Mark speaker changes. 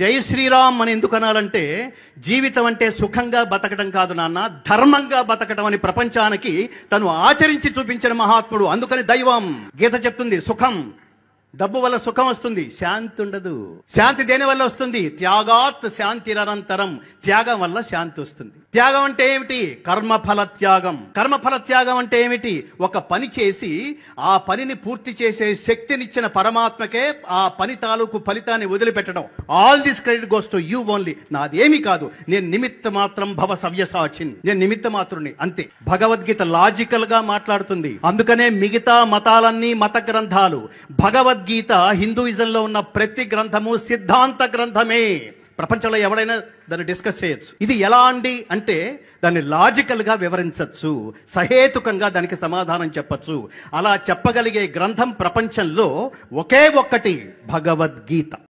Speaker 1: జై శ్రీరామ్ అని ఎందుకు అనాలంటే జీవితం అంటే సుఖంగా బతకడం కాదు నాన్న ధర్మంగా బతకడం అని ప్రపంచానికి తను ఆచరించి చూపించిన మహాత్ముడు అందుకని దైవం గీత చెప్తుంది సుఖం డబ్బు వల్ల సుఖం వస్తుంది శాంతి ఉండదు శాంతి దేని వల్ల వస్తుంది త్యాగాత్ శాంతి నిరంతరం త్యాగం వల్ల శాంతి వస్తుంది త్యాగం అంటే ఏమిటి కర్మఫల త్యాగం కర్మఫల త్యాగం అంటే ఏమిటి ఒక పని చేసి ఆ పనిని పూర్తి చేసే శక్తినిచ్చిన పరమాత్మకే ఆ పని తాలూకు ఫలితాన్ని వదిలిపెట్టడం all this credit goes to you only నాదేమి కాదు నేను నిమిత్త మాత్రం భవ సవ్యసాచిన్ నేను నిమిత్త మాత్రుని అంతే భగవద్గీత లాజికల్ గా మాట్లాడుతుంది అందుకనే మిగతా మతాలన్నీ మత గ్రంథాలు భగవద్ భగవద్గీత హిందూయిజంలో ఉన్న ప్రతి గ్రంథము సిద్ధాంత గ్రంథమే ప్రపంచంలో ఎవడైనా దాన్ని డిస్కస్ చేయొచ్చు ఇది ఎలా అండి అంటే దాన్ని లాజికల్గా వివరించవచ్చు సహేతుకంగా దానికి సమాధానం చెప్పచ్చు అలా చెప్పగలిగే గ్రంథం ప్రపంచంలో ఒకే ఒక్కటి భగవద్గీత